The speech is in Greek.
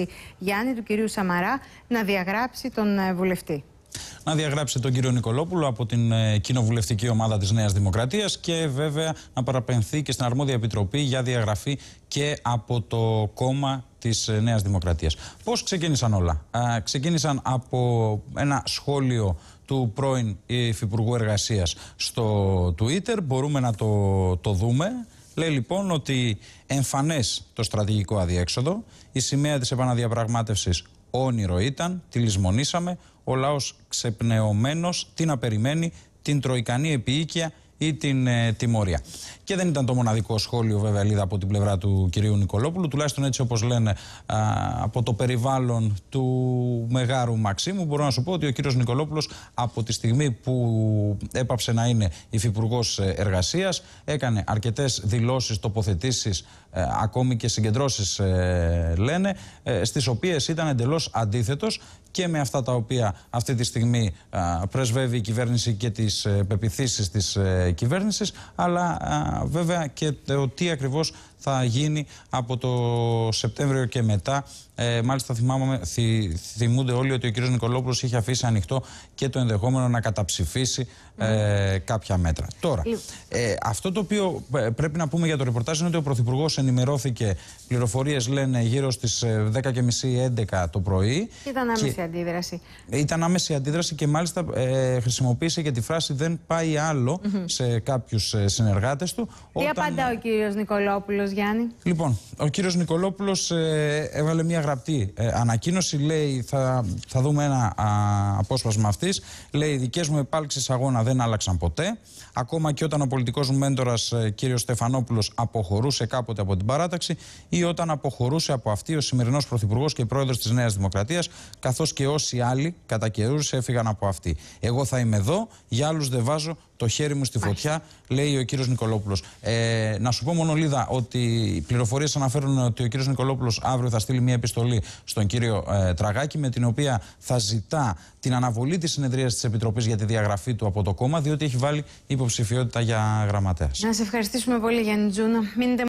βουλευτή Γιάννη, του κυρίου Σαμαρά, να διαγράψει τον ε, βουλευτή. Να διαγράψει τον κύριο Νικολόπουλο από την ε, κοινοβουλευτική ομάδα της Νέας Δημοκρατίας και βέβαια να παραπενθεί και στην αρμόδια επιτροπή για διαγραφή και από το κόμμα της ε, Νέας Δημοκρατίας. Πώς ξεκίνησαν όλα, Α, Ξεκίνησαν από ένα σχόλιο του πρώην Υφυπουργού Εργασίας στο Twitter. Μπορούμε να το, το δούμε. Λέει λοιπόν ότι εμφανές το στρατηγικό αδιέξοδο, η σημαία της επαναδιαπραγμάτευσης όνειρο ήταν, τη λησμονήσαμε, ο λαός ξεπνεωμένος τι να περιμένει, την τροικανή επίοικια ή την ε, τιμωρία. Και δεν ήταν το μοναδικό σχόλιο, βέβαια, Λίδα, από την πλευρά του κυρίου Νικολόπουλου, τουλάχιστον έτσι όπως λένε α, από το περιβάλλον του Μεγάρου Μαξίμου. Μπορώ να σου πω ότι ο κύριος Νικολόπουλος από τη στιγμή που έπαψε να είναι υφυπουργός ε, εργασίας, έκανε αρκετές δηλώσεις, τοποθετήσεις, ε, ακόμη και συγκεντρώσεις, ε, λένε, στις οποίες ήταν εντελώς αντίθετος και με αυτά τα οποία αυτή τη στιγμή πρεσβεύει η κυβέρνηση και τις πεπιθήσεις της κυβέρνησης, αλλά βέβαια και το τι ακριβώς θα γίνει από το Σεπτέμβριο και μετά. Ε, μάλιστα θυμάμαι, θυ, θυμούνται όλοι ότι ο κ. Νικολόπουλος είχε αφήσει ανοιχτό και το ενδεχόμενο να καταψηφίσει ε, κάποια μέτρα. Τώρα, λοιπόν. ε, αυτό το οποίο ε, πρέπει να πούμε για το ρεπορτάζ είναι ότι ο Πρωθυπουργός ενημερώθηκε, Πληροφορίες, λένε γύρω στις 10.30-11 το πρωί. Ήταν άμεση και, αντίδραση. Ήταν άμεση αντίδραση και μάλιστα χρησιμοποίησε και τη φράση «δεν πάει άλλο» mm -hmm σε κάποιους ε, συνεργάτες του. Τι όταν... απαντά ο κύριος Νικολόπουλος, Γιάννη. Λοιπόν, ο κύριος Νικολόπουλος ε, έβαλε μια γραπτή ε, ανακοίνωση. Λέει, θα, θα δούμε ένα απόσπασμα αυτής. Λέει: Οι δικές μου επάλξεις αγώνα δεν άλλαξαν ποτέ. Ακόμα και όταν ο πολιτικός μου μέντορας, κύριος Στεφανόπουλος, αποχωρούσε κάποτε από την παράταξη ή όταν αποχωρούσε από αυτή ο σημερινός πρωθυπουργός και πρόεδρος της Νέας Δημοκρατίας, καθώς και όσοι άλλοι κατά καιρούς έφυγαν από αυτή. Εγώ θα είμαι εδώ, για άλλους δεν βάζω το χέρι μου στη φωτιά, λέει ο κύριος Νικολόπουλος. Ε, να σου πω μόνο, Λίδα, ότι οι πληροφορίες αναφέρουν ότι ο κύριος Νικολόπουλος αύριο θα στείλει μια επιστολή στον κύριο ε, Τραγάκη, με την οποία θα ζητά την αναβολή της συνεδρίας της Επιτροπής για τη διαγραφή του από το κόμμα, διότι έχει βάλει υποψηφιότητα για γραμματέας. Να σε ευχαριστήσουμε πολύ, Γιάννη Τζούνα.